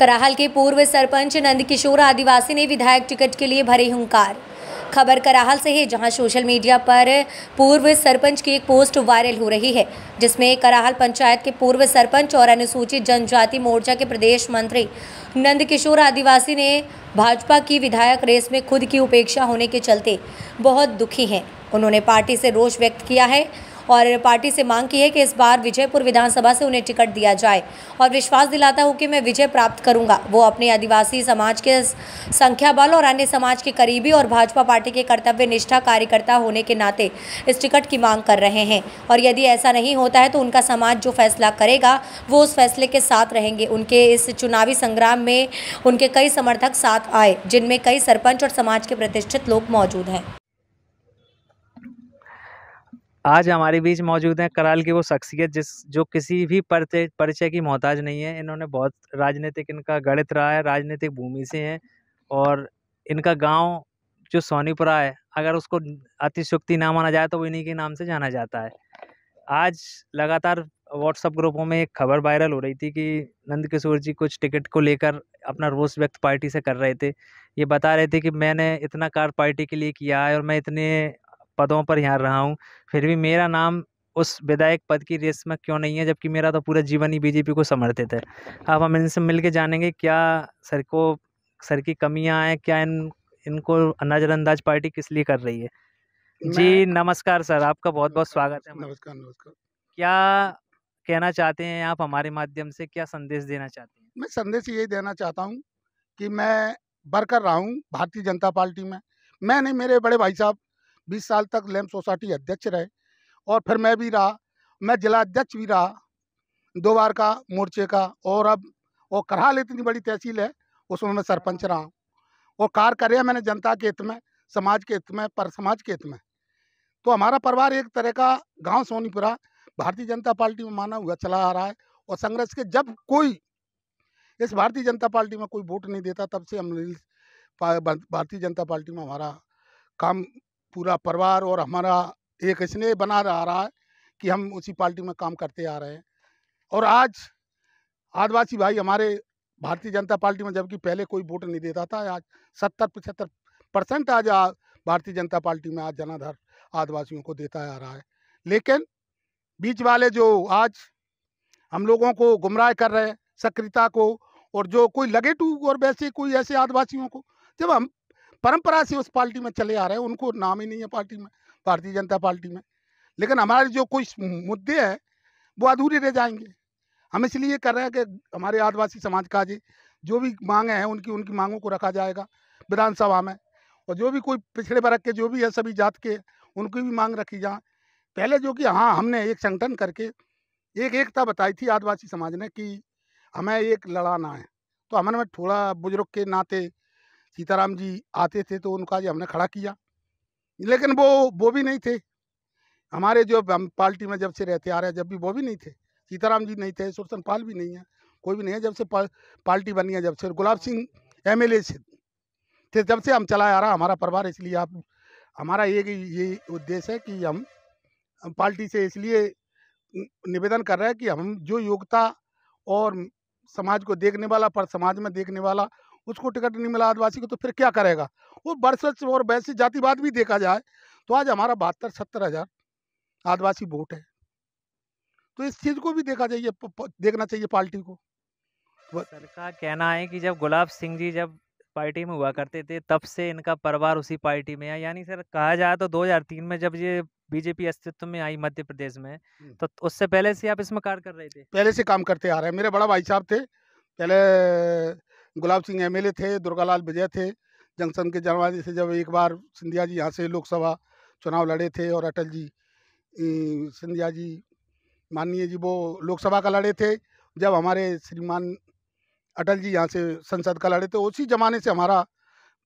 कराहल के पूर्व सरपंच नंदकिशोर आदिवासी ने विधायक टिकट के लिए भरे हंकार खबर कराहल से है जहां सोशल मीडिया पर पूर्व सरपंच की एक पोस्ट वायरल हो रही है जिसमें कराहल पंचायत के पूर्व सरपंच और अनुसूचित जनजाति मोर्चा के प्रदेश मंत्री नंदकिशोर आदिवासी ने भाजपा की विधायक रेस में खुद की उपेक्षा होने के चलते बहुत दुखी हैं उन्होंने पार्टी से रोष व्यक्त किया है और पार्टी से मांग की है कि इस बार विजयपुर विधानसभा से उन्हें टिकट दिया जाए और विश्वास दिलाता हूँ कि मैं विजय प्राप्त करूँगा वो अपने आदिवासी समाज के संख्या बल और अन्य समाज के करीबी और भाजपा पार्टी के कर्तव्य निष्ठा कार्यकर्ता होने के नाते इस टिकट की मांग कर रहे हैं और यदि ऐसा नहीं होता है तो उनका समाज जो फैसला करेगा वो उस फैसले के साथ रहेंगे उनके इस चुनावी संग्राम में उनके कई समर्थक साथ आए जिनमें कई सरपंच और समाज के प्रतिष्ठित लोग मौजूद हैं आज हमारे बीच मौजूद हैं कराल की वो शख्सियत जिस जो किसी भी परिचय परिचय की मोहताज नहीं है इन्होंने बहुत राजनीतिक इनका गणित रहा है राजनीतिक भूमि से हैं और इनका गांव जो सोनीपुरा है अगर उसको अतिशुक्ति ना माना जाए तो वो इन्हीं के नाम से जाना जाता है आज लगातार व्हाट्सअप ग्रुपों में एक खबर वायरल हो रही थी कि नंद किशोर जी कुछ टिकट को लेकर अपना रोष व्यक्त पार्टी से कर रहे थे ये बता रहे थे कि मैंने इतना कार्य पार्टी के लिए किया है और मैं इतने पदों पर यहाँ रहा हूँ फिर भी मेरा नाम उस विधायक पद की रेस में क्यों नहीं है जबकि मेरा तो पूरा जीवन ही बीजेपी को समर्थित है अब हम इनसे मिल जानेंगे क्या सर को सर की कमियाँ हैं क्या इन इनको नज़रअंदाज पार्टी किस लिए कर रही है जी नमस्कार सर आपका बहुत बहुत स्वागत है नमस्कार नमस्कार क्या कहना चाहते हैं आप हमारे माध्यम से क्या संदेश देना चाहते हैं मैं संदेश यही देना चाहता हूँ कि मैं बरकर रहा हूँ भारतीय जनता पार्टी में मैं नहीं मेरे बड़े भाई साहब बीस साल तक लैम सोसाइटी अध्यक्ष रहे और फिर मैं भी रहा मैं जिला अध्यक्ष भी रहा दो बार का मोर्चे का और अब वो करहाल इतनी बड़ी तहसील है उसमें मैं सरपंच रहा हूँ और कार्य करे मैंने जनता के हित में समाज के हित में पर समाज के हित में तो हमारा परिवार एक तरह का गांव सोनीपुरा भारतीय जनता पार्टी में माना हुआ चला आ रहा है और संघर्ष के जब कोई इस भारतीय जनता पार्टी में कोई वोट नहीं देता तब से हम भारतीय जनता पार्टी में हमारा काम पूरा परिवार और हमारा एक स्नेह बना आ रहा है कि हम उसी पार्टी में काम करते आ रहे हैं और आज आदिवासी भाई हमारे भारतीय जनता पार्टी में जबकि पहले कोई वोट नहीं देता था आज सत्तर पचहत्तर परसेंट आज भारतीय जनता पार्टी में आज जनाधार आदिवासियों को देता आ रहा है लेकिन बीच वाले जो आज हम लोगों को गुमराह कर रहे हैं सक्रियता को और जो कोई लगे टू और वैसे कोई ऐसे आदिवासियों को जब हम परंपरा से उस पार्टी में चले आ रहे हैं उनको नाम ही नहीं है पार्टी में भारतीय जनता पार्टी में लेकिन हमारे जो कुछ मुद्दे हैं वो अधूरे रह जाएंगे हम इसलिए कर रहे हैं कि हमारे आदिवासी समाज का जी जो भी मांगे हैं उनकी उनकी मांगों को रखा जाएगा विधानसभा में और जो भी कोई पिछड़े वर्ग के जो भी है सभी जात के उनकी भी मांग रखी जाए पहले जो कि हाँ हमने एक संगठन करके एक एकता बताई थी आदिवासी समाज ने कि हमें एक लड़ाना है तो हमने में थोड़ा बुजुर्ग के नाते सीताराम जी आते थे तो उनका जी हमने खड़ा किया लेकिन वो वो भी नहीं थे हमारे जो हम पार्टी में जब से रहते आ रहे हैं जब भी वो भी नहीं थे सीताराम जी नहीं थे सुरसन पाल भी नहीं है कोई भी नहीं है जब से पार्टी बनी है जब से गुलाब सिंह एम एल थे जब से हम चलाए आ रहा हमारा परिवार इसलिए आप हमारा ये ये उद्देश्य है कि हम पार्टी से इसलिए निवेदन कर रहे हैं कि हम जो योग्यता और समाज को देखने वाला पर समाज में देखने वाला उसको टिकट नहीं मिला आदिवासी को तो फिर क्या करेगा वो वर्ष और वैसे जातिवाद भी देखा जाए तो आज हमारा बहत्तर सत्तर हज़ार आदिवासी वोट है तो इस चीज़ को भी देखा जाइए देखना चाहिए पार्टी को सर का कहना है कि जब गुलाब सिंह जी जब पार्टी में हुआ करते थे तब से इनका परिवार उसी पार्टी में है यानी सर कहा जाए तो 2003 में जब ये बीजेपी अस्तित्व में आई मध्य प्रदेश में तो उससे पहले से आप इसमें कार्य कर रहे थे पहले से काम करते आ रहे हैं मेरे बड़ा भाई साहब थे पहले गुलाब सिंह एमएलए थे दुर्गालाल विजय थे जंक्शन के जनवाजे से जब एक बार सिंधिया जी यहाँ से लोकसभा चुनाव लड़े थे और अटल जी सिंधिया जी माननीय जी वो लोकसभा का लड़े थे जब हमारे श्रीमान अटल जी यहाँ से संसद का लड़े थे उसी ज़माने से हमारा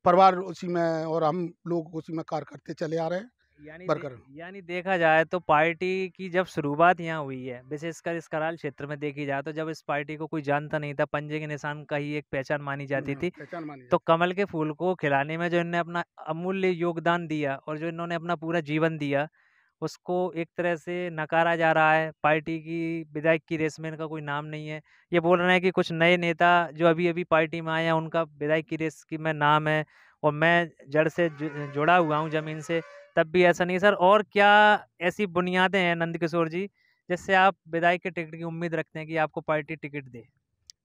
परिवार उसी में और हम लोग उसी में कार्य करते चले आ रहे हैं यानी बरकरार यानी देखा जाए तो पार्टी की जब शुरुआत यहाँ हुई है विशेषकर इस कराल क्षेत्र में देखी जाए तो जब इस पार्टी को कोई जानता नहीं था पंजे के निशान का ही एक पहचान मानी तो जाती थी मानी तो कमल के फूल को खिलाने में जो इन्होंने अपना अमूल्य योगदान दिया और जो इन्होंने अपना पूरा जीवन दिया उसको एक तरह से नकारा जा रहा है पार्टी की विधायक की रेस में इनका कोई नाम नहीं है ये बोल रहे हैं कि कुछ नए नेता जो अभी अभी पार्टी में आए हैं उनका विधायक की रेस की में नाम है और मैं जड़ से जुड़ा हुआ हूँ ज़मीन से तब भी ऐसा नहीं सर और क्या ऐसी बुनियादें हैं नंद किशोर जी जिससे आप विधायक के टिकट की उम्मीद रखते हैं कि आपको पार्टी टिकट दे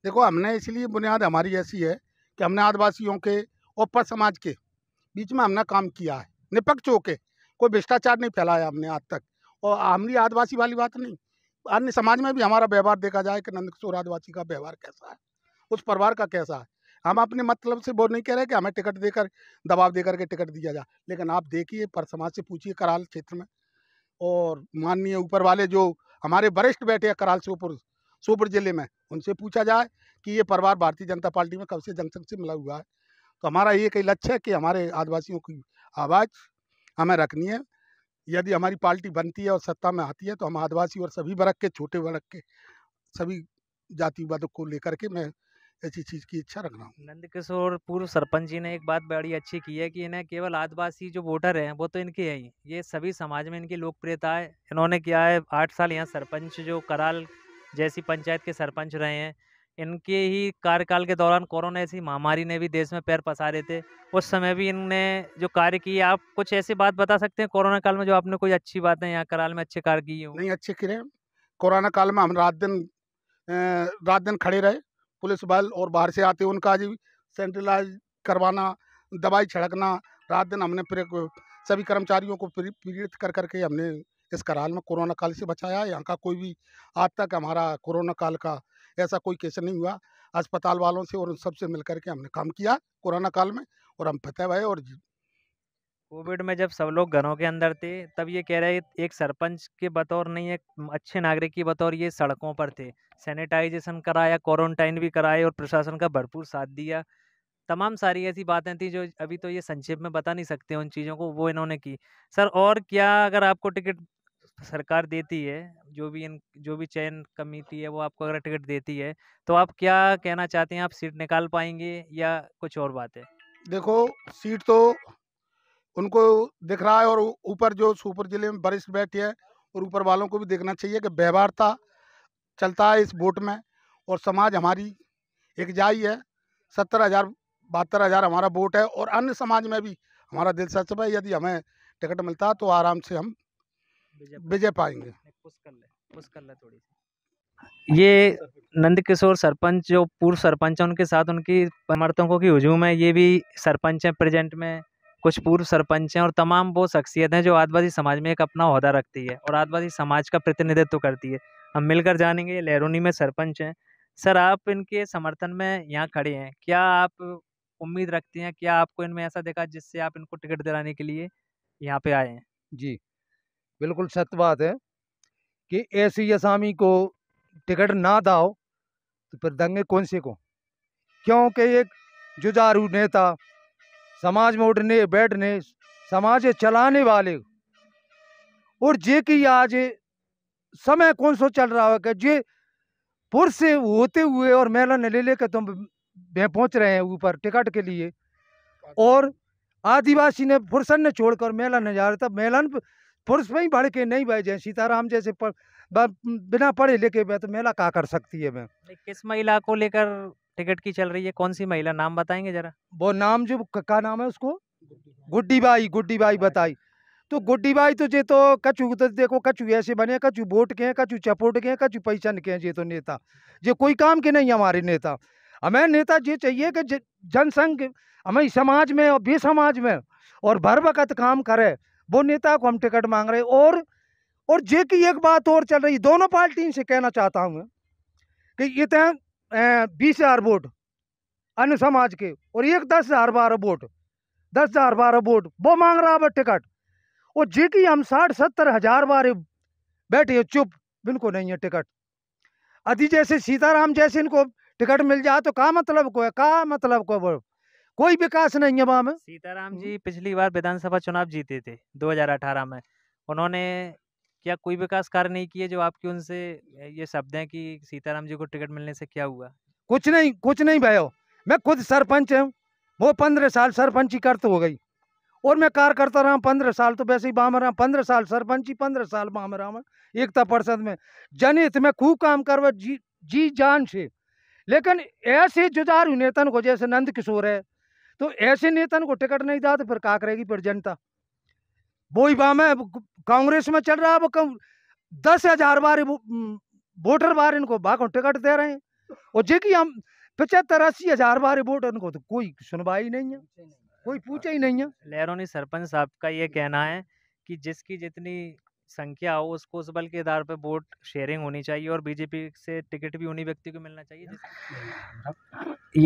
देखो हमने इसलिए बुनियाद हमारी ऐसी है कि हमने आदिवासियों के ओपर समाज के बीच में हमने काम किया है निपक्ष होके कोई भ्रष्टाचार नहीं फैलाया हमने आज तक और हमारी आदिवासी वाली बात नहीं अन्य समाज में भी हमारा व्यवहार देखा जाए कि नंद किशोर आदिवासी का व्यवहार कैसा है उस परिवार का कैसा है हम अपने मतलब से वो नहीं कह रहे कि हमें टिकट देकर दबाव देकर के टिकट दिया जाए लेकिन आप देखिए पर समाज से पूछिए कराल क्षेत्र में और माननीय ऊपर वाले जो हमारे वरिष्ठ बैठे हैं कराल सोपुर सोपुर जिले में उनसे पूछा जाए कि ये परिवार भारतीय जनता पार्टी में कब से जनसंघ से मिला हुआ है तो हमारा ये कई लक्ष्य है कि हमारे आदिवासियों की आवाज़ हमें रखनी है यदि हमारी पार्टी बनती है और सत्ता में आती है तो हम आदिवासी और सभी वर्ग के छोटे वर्ग के सभी जातिवाद को लेकर के मैं ऐसी चीज़ की इच्छा रखना हूँ नंद किशोर पूर्व सरपंच जी ने एक बात बड़ी अच्छी की है कि इन्हें केवल आदिवासी जो वोटर हैं वो तो इनके हैं ही ये सभी समाज में इनकी लोकप्रियता है इन्होंने किया है आठ साल यहाँ सरपंच जो कराल जैसी पंचायत के सरपंच रहे हैं इनके ही कार्यकाल के दौरान कोरोना ऐसी महामारी ने भी देश में पैर पसारे थे उस समय भी इनने जो कार्य किए आप कुछ ऐसी बात बता सकते हैं कोरोना काल में जो आपने कोई अच्छी बात है यहाँ कराल में अच्छे कार्य किए नहीं अच्छे किए कोरोना काल में हम रात दिन रात दिन खड़े रहे पुलिस बल और बाहर से आते उनका जी सेंट्रलाइज करवाना दवाई छिड़कना रात दिन हमने सभी कर्मचारियों को पीड़ित कर करके हमने इस कराल में कोरोना काल से बचाया यहाँ का कोई भी आज तक हमारा कोरोना काल का ऐसा कोई केस नहीं हुआ अस्पताल वालों से और उन सबसे मिल करके हमने काम किया कोरोना काल में और हम फतेह भाई और कोविड में जब सब लोग घरों के अंदर थे तब ये कह रहे एक सरपंच के बतौर नहीं एक अच्छे नागरिक की बतौर ये सड़कों पर थे सैनिटाइजेशन कराया क्वारंटाइन भी कराए और प्रशासन का भरपूर साथ दिया तमाम सारी ऐसी बातें थी जो अभी तो ये संक्षेप में बता नहीं सकते उन चीज़ों को वो इन्होंने की सर और क्या अगर आपको टिकट सरकार देती है जो भी इन जो भी चयन कमेटी है वो आपको अगर टिकट देती है तो आप क्या कहना चाहते हैं आप सीट निकाल पाएंगे या कुछ और बात है देखो सीट तो उनको दिख रहा है और ऊपर जो सुपर जिले में वरिष्ठ बैठे हैं और ऊपर वालों को भी देखना चाहिए कि व्यवहारता चलता है इस वोट में और समाज हमारी एक जाई है सत्तर हज़ार बहत्तर हज़ार हमारा वोट है और अन्य समाज में भी हमारा दिल दिलचस्प है यदि हमें टिकट मिलता है तो आराम से हम विजय पाएंगे ये नंद किशोर सरपंच जो पूर्व सरपंच है उनके साथ उनकी समर्थकों की हजूम है ये भी सरपंच है प्रेजेंट में कुछ पूर्व सरपंच हैं और तमाम वो शख्सियत हैं जो आदिवासी समाज में एक अपना अहदा रखती है और आदिवासी समाज का प्रतिनिधित्व करती है हम मिलकर जानेंगे ये लहरोनी में सरपंच हैं सर आप इनके समर्थन में यहाँ खड़े हैं क्या आप उम्मीद रखते हैं क्या आपको इनमें ऐसा देखा जिससे आप इनको टिकट दिलाने के लिए यहाँ पे आए हैं जी बिल्कुल सत्य बात है कि ऐसी असामी को टिकट ना दाओ तो फिर दंगे कौन से को क्योंकि एक जुजारू नेता समाज में उठने बैठने समाज चलाने वाले और जे की आज समय कौन सो चल रहा है कि जे पुरुष से होते हुए और महिला ने ले लेकर तुम तो पहुंच रहे हैं ऊपर टिकट के लिए और आदिवासी ने फुरसन ने छोड़कर मेला ने जा रहे था मेलन पुरुष में ही बढ़ के नहीं भाई जय सीताराम जैसे पर, बिना पढ़े लेके मैं तो मेला कहा कर सकती है मैं किस महिला को लेकर टिकट की चल रही है कौन सी महिला नाम बताएंगे जरा वो नाम जो का नाम है उसको गुड्डी बाई गुड्डी बाई बताई तो गुड्डी बाई तो जे तो कचू तो देखो कचू ऐसे बने कचू वोट के हैं कचू चपोट के हैं कचू पैसन के हैं जे तो नेता जे कोई काम के नहीं हमारे नेता हमें नेता जे चाहिए कि जनसंघ हमें समाज में और बेसमाज में और भर वक्त काम करे वो नेता को हम टिकट मांग रहे और और जे की एक बात और चल रही दोनों पार्टी से कहना चाहता हूँ कि इतना बीस हज़ार वोट अन्य समाज के और एक दस हज़ार बारह वोट दस हज़ार बारह वोट वो मांग रहा है टिकट और जी की हम साठ सत्तर हज़ार बारे बैठे हो चुप बिल्कुल नहीं है टिकट अति जैसे सीताराम जैसे इनको टिकट मिल जाए तो का मतलब को है का मतलब को है कोई विकास नहीं है वहां में सीताराम जी पिछली बार विधानसभा चुनाव जीते थे 2018 में उन्होंने क्या कोई विकास कार्य नहीं किए जो आपके उनसे ये शब्द है कि सीताराम जी को टिकट मिलने से क्या हुआ कुछ नहीं कुछ नहीं भाई मैं खुद सरपंच हूँ वो पंद्रह साल सरपंच सरपंची करते हो गई और मैं कार करता रहा पंद्रह साल तो वैसे ही बाम रहा पंद्रह साल ही पंद्रह साल बाम रहा एकता परिषद में जनित मैं खूब काम कर जी जी जान से लेकिन ऐसे जुदारू नेतन को जैसे नंद किशोर है तो ऐसे नेतन को टिकट नहीं तो फिर का करेगी फिर जनता वो युवा कांग्रेस में चल रहा है वो दस हजार बार वोटर बार इनको भाग टिकट दे रहे हैं और जे कि हम पचहत्तर अस्सी हजार बार वोटर इनको तो कोई सुनवाई नहीं है कोई पूछा ही नहीं है लहरोनी सरपंच साहब का ये कहना है कि जिसकी जितनी संख्या हो उसको उस बल के आधार पर वोट शेयरिंग होनी चाहिए और बीजेपी से टिकट भी उन्हीं व्यक्ति को मिलना चाहिए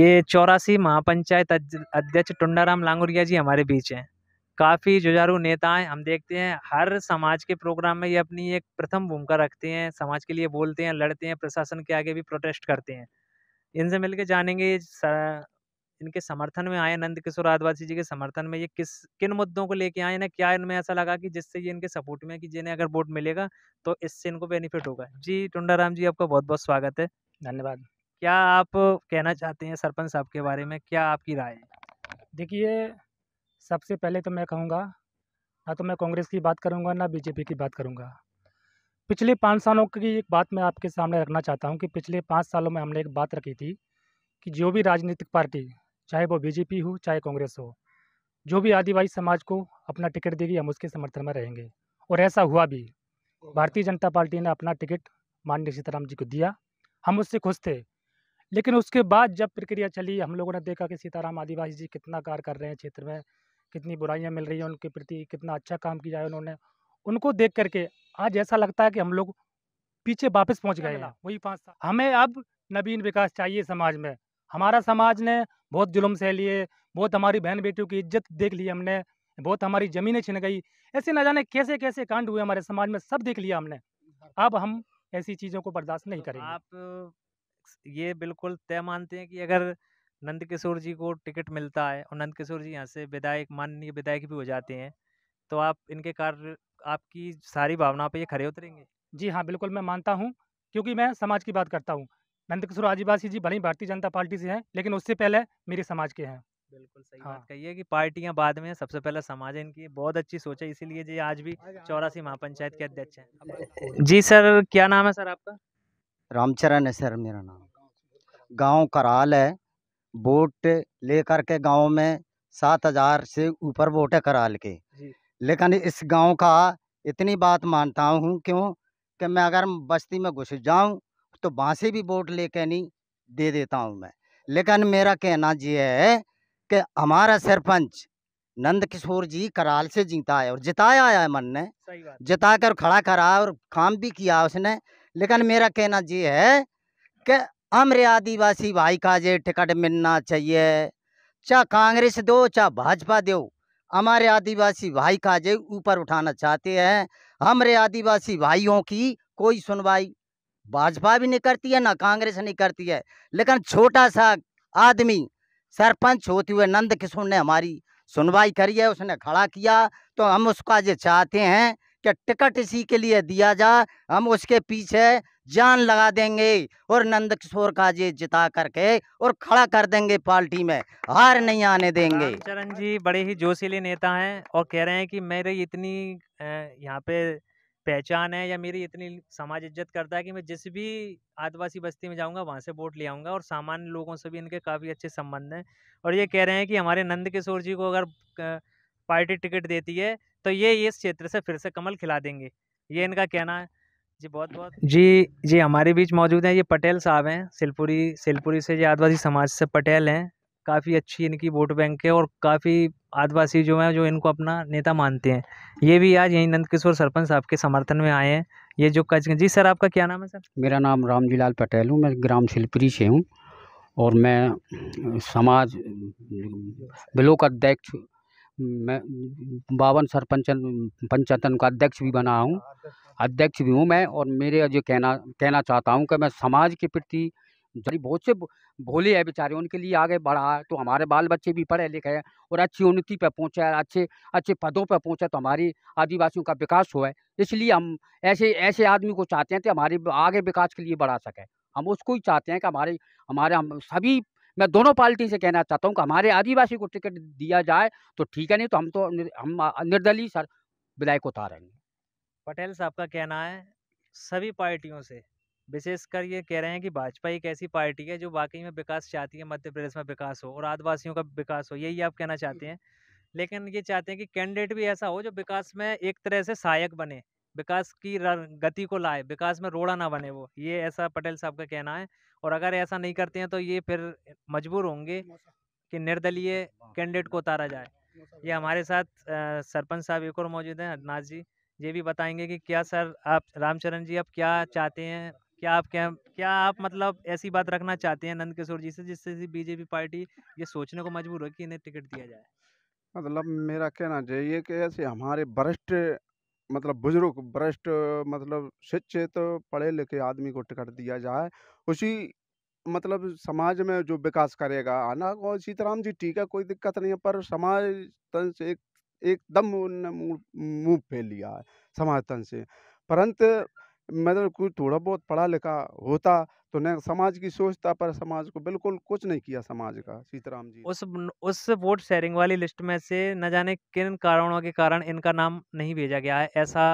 ये चौरासी महापंचायत अध्यक्ष टुंडाराम लांगुरिया जी हमारे बीच हैं काफ़ी जुझारू नेताएं हम देखते हैं हर समाज के प्रोग्राम में ये अपनी एक प्रथम भूमिका रखते हैं समाज के लिए बोलते हैं लड़ते हैं प्रशासन के आगे भी प्रोटेस्ट करते हैं इनसे मिलकर जानेंगे इनके समर्थन में आए नंद किशोर आदिवासी जी के समर्थन में ये किस किन मुद्दों को लेके आए ना क्या इनमें ऐसा लगा कि जिससे ये इनके सपोर्ट में कि जिन्हें अगर वोट मिलेगा तो इससे इनको बेनिफिट होगा जी टुंडाराम जी आपका बहुत बहुत स्वागत है धन्यवाद क्या आप कहना चाहते हैं सरपंच साहब के बारे में क्या आपकी राय है देखिए सबसे पहले तो मैं कहूँगा ना तो मैं कांग्रेस की बात करूँगा ना बीजेपी की बात करूँगा पिछले पाँच सालों की एक बात मैं आपके सामने रखना चाहता हूँ कि पिछले पाँच सालों में हमने एक बात रखी थी कि जो भी राजनीतिक पार्टी चाहे वो बीजेपी हो चाहे कांग्रेस हो जो भी आदिवासी समाज को अपना टिकट देगी हम उसके समर्थन में रहेंगे और ऐसा हुआ भी भारतीय जनता पार्टी ने अपना टिकट माननीय सीताराम जी को दिया हम उससे खुश थे लेकिन उसके बाद जब प्रक्रिया चली हम लोगों ने देखा कि सीताराम आदिवासी जी कितना कार्य कर रहे हैं क्षेत्र में कितनी बुराइयाँ मिल रही हैं उनके प्रति कितना अच्छा काम किया है उन्होंने उनको देख करके आज ऐसा लगता है कि हम लोग पीछे वापस पहुंच गए हैं वही पाँच साल हमें अब नवीन विकास चाहिए समाज में हमारा समाज ने बहुत जुल्म सह लिए बहुत हमारी बहन बेटियों की इज्जत देख ली हमने बहुत हमारी ज़मीनें छिन गई ऐसे न जाने कैसे कैसे कांड हुए हमारे समाज में सब देख लिया हमने हाँ। अब हम ऐसी चीज़ों को बर्दाश्त नहीं तो करेंगे आप ये बिल्कुल तय मानते हैं कि अगर नंद किशोर जी को टिकट मिलता है और नंद किशोर जी यहाँ से विधायक माननीय विधायक भी हो जाते हैं तो आप इनके कार्य आपकी सारी भावना पर ये खड़े उतरेंगे जी हाँ बिल्कुल मैं मानता हूँ क्योंकि मैं समाज की बात करता हूँ नंद किशोर आदिवासी जी भले ही भारतीय जनता पार्टी से हैं लेकिन उससे पहले मेरे समाज के हैं बिल्कुल सही हाँ। बात कही है कि पार्टियां बाद में सबसे पहले समाज है इनकी बहुत अच्छी सोच है इसीलिए जी आज भी चौरासी महापंचायत के अध्यक्ष हैं जी सर क्या नाम है सर आपका रामचरण है सर मेरा नाम गांव कराल है वोट लेकर के गाँव में सात हज़ार से ऊपर वोट है कराल के लेकिन इस गाँव का इतनी बात मानता हूँ क्यों कि मैं अगर बस्ती में घुस जाऊँ तो वहाँ से भी वोट ले कर नहीं दे देता हूँ मैं लेकिन मेरा कहना ये है कि हमारा सरपंच नंद किशोर जी कराल से जीता है और जिताया है मन ने जिता कर खड़ा करा और काम भी किया उसने लेकिन मेरा कहना ये है कि हमारे आदिवासी भाई का जे टिकट मिलना चाहिए चाहे कांग्रेस दो चाहे भाजपा दो हमारे आदिवासी भाई का जे ऊपर उठाना चाहते हैं हमारे आदिवासी भाइयों की कोई सुनवाई भाजपा भी नहीं करती है ना कांग्रेस नहीं करती है लेकिन छोटा सा आदमी सरपंच होते हुए नंद किशोर ने हमारी सुनवाई करी है उसने खड़ा किया तो हम उसका जो चाहते हैं कि टिकट इसी के लिए दिया जा हम उसके पीछे जान लगा देंगे और नंद किशोर का जी जिता करके और खड़ा कर देंगे पार्टी में हार नहीं आने देंगे चरण जी बड़े ही जोशीले नेता हैं और कह रहे हैं कि मेरी इतनी यहाँ पे पहचान है या मेरी इतनी समाज इज्जत करता है कि मैं जिस भी आदिवासी बस्ती में जाऊंगा वहाँ से वोट ले आऊँगा और सामान्य लोगों से भी इनके काफ़ी अच्छे संबंध हैं और ये कह रहे हैं कि हमारे नंद किशोर जी को अगर पार्टी टिकट देती है तो ये इस क्षेत्र से फिर से कमल खिला देंगे ये इनका कहना है जी बहुत बहुत जी जी हमारे बीच मौजूद हैं ये पटेल साहब हैं सिलपुरी सिलपुरी से ये आदिवासी समाज से पटेल हैं काफ़ी अच्छी इनकी वोट बैंक है और काफ़ी आदिवासी जो हैं जो इनको अपना नेता मानते हैं ये भी आज यहीं नंद किशोर सरपंच साहब के समर्थन में आए हैं ये जो कच जी सर आपका क्या नाम है सर मेरा नाम रामजीलाल पटेल हूँ मैं ग्राम सिलपुरी से हूँ और मैं समाज ब्लॉक अध्यक्ष मैं बावन सरपंच पंचायतन का अध्यक्ष भी बना हूँ अध्यक्ष भी हूँ मैं और मेरे जो कहना कहना चाहता हूँ कि मैं समाज के प्रति जरी बहुत से भोले है बेचारे उनके लिए आगे बढ़ा तो हमारे बाल बच्चे भी पढ़े लिखे हैं और अच्छी उन्नति पर पहुँचे अच्छे अच्छे पदों पर पहुँचे तो हमारी आदिवासियों का विकास हो है इसलिए हम ऐसे ऐसे आदमी को चाहते हैं कि हमारे आगे विकास के लिए बढ़ा सकें हम उसको ही चाहते हैं कि हमारे हमारे हम सभी मैं दोनों पार्टी से कहना चाहता हूँ कि हमारे आदिवासी को टिकट दिया जाए तो ठीक है नहीं तो हम तो हम निर्दलीय सर विधायक उतारेंगे पटेल साहब का कहना है सभी पार्टियों से विशेषकर ये कह रहे हैं कि भाजपा एक ऐसी पार्टी है जो वाकई में विकास चाहती है मध्य प्रदेश में विकास हो और आदिवासियों का विकास हो यही आप कहना चाहते हैं लेकिन ये चाहते हैं कि कैंडिडेट भी ऐसा हो जो विकास में एक तरह से सहायक बने विकास की गति को लाए विकास में रोड़ा ना बने वो ये ऐसा पटेल साहब का कहना है और अगर ऐसा नहीं करते हैं तो ये फिर मजबूर होंगे कि निर्दलीय कैंडिडेट को उतारा जाए ये हमारे साथ सरपंच साहब एक और मौजूद हैं अदनाथ जी ये भी बताएंगे कि क्या सर आप रामचरण जी आप क्या चाहते हैं क्या आप क्या क्या आप मतलब ऐसी बात रखना चाहते हैं नंद किशोर जी से जिससे बीजेपी पार्टी ये सोचने को मजबूर हो कि इन्हें टिकट दिया जाए मतलब मेरा कहना चाहिए कि ऐसे हमारे वरिष्ठ मतलब बुजुर्ग भ्रष्ट मतलब शिक्षित पढ़े लिखे आदमी को टिकट दिया जाए उसी मतलब समाज में जो विकास करेगा आना और सीताराम जी ठीक है कोई दिक्कत नहीं है पर समाज तन से एक एकदम उनने मुँह फेर लिया है समाज तन से परंतु मतलब तो कोई थोड़ा बहुत पढ़ा लिखा होता तो न समाज की सोचता पर समाज को बिल्कुल कुछ नहीं किया समाज का सीताराम जी उस उस वोट शेयरिंग वाली लिस्ट में से न जाने किन कारणों के कारण इनका नाम नहीं भेजा गया है ऐसा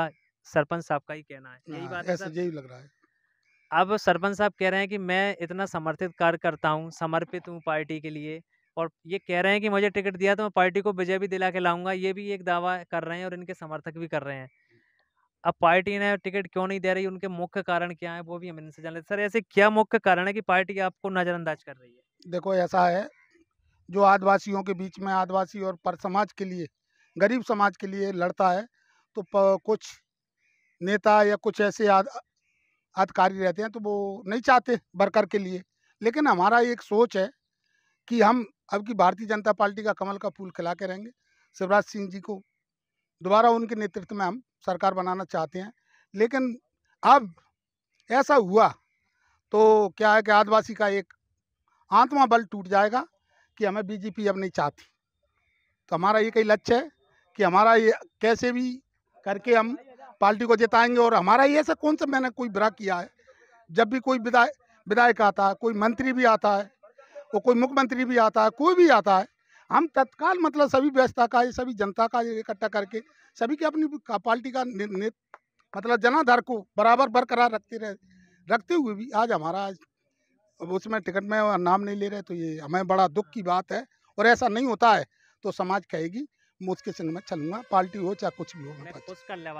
सरपंच साहब का ही कहना है यही हाँ, बात ऐसा यही लग रहा है अब सरपंच साहब कह रहे हैं कि मैं इतना समर्थित कार्य करता हूँ समर्पित हूँ पार्टी के लिए और ये कह रहे हैं कि मुझे टिकट दिया तो मैं पार्टी को विजय भी दिला के लाऊंगा ये भी एक दावा कर रहे हैं और इनके समर्थक भी कर रहे हैं अब पार्टी ने टिकट क्यों नहीं दे रही, उनके मुख्य कारण क्या है वो भी हम इनसे जान लेते सर ऐसे क्या मुख्य कारण है कि पार्टी आपको नज़रअंदाज कर रही है? देखो ऐसा है, जो आदिवासियों के बीच में आदिवासी और पर समाज के लिए, गरीब समाज के लिए लड़ता है, तो कुछ नेता या कुछ ऐसे अधिकारी रहते हैं, तो वो नहीं चाहते वर्कर के लिए। लेकिन हमारा एक सोच है कि हम अब की भारतीय जनता पार्टी का कमल का फूल खिला के रहेंगे। शिवराज सिंह जी को दोबारा उनके नेतृत्व में हम सरकार बनाना चाहते हैं लेकिन अब ऐसा हुआ तो क्या है कि आदिवासी का एक आत्मा बल टूट जाएगा कि हमें बीजेपी अब नहीं चाहती तो हमारा ये कई लक्ष्य है कि हमारा ये कैसे भी करके हम पार्टी को जिताएंगे और हमारा ये ऐसा कौन सा मैंने कोई ब्रा किया है जब भी कोई विधायक विधायक आता है कोई मंत्री भी आता है और कोई मुख्यमंत्री भी आता है कोई भी आता है हम तत्काल मतलब सभी व्यवस्था का सभी जनता का इकट्ठा करके सभी की अपनी पार्टी का मतलब जनाधार को बराबर बरकरार रखते रहे रखते हुए भी आज हमारा आज उसमें टिकट में नाम नहीं ले रहे तो ये हमें बड़ा दुख की बात है और ऐसा नहीं होता है तो समाज कहेगी मुझके सिंह में चलूंगा पार्टी हो चाहे कुछ भी हो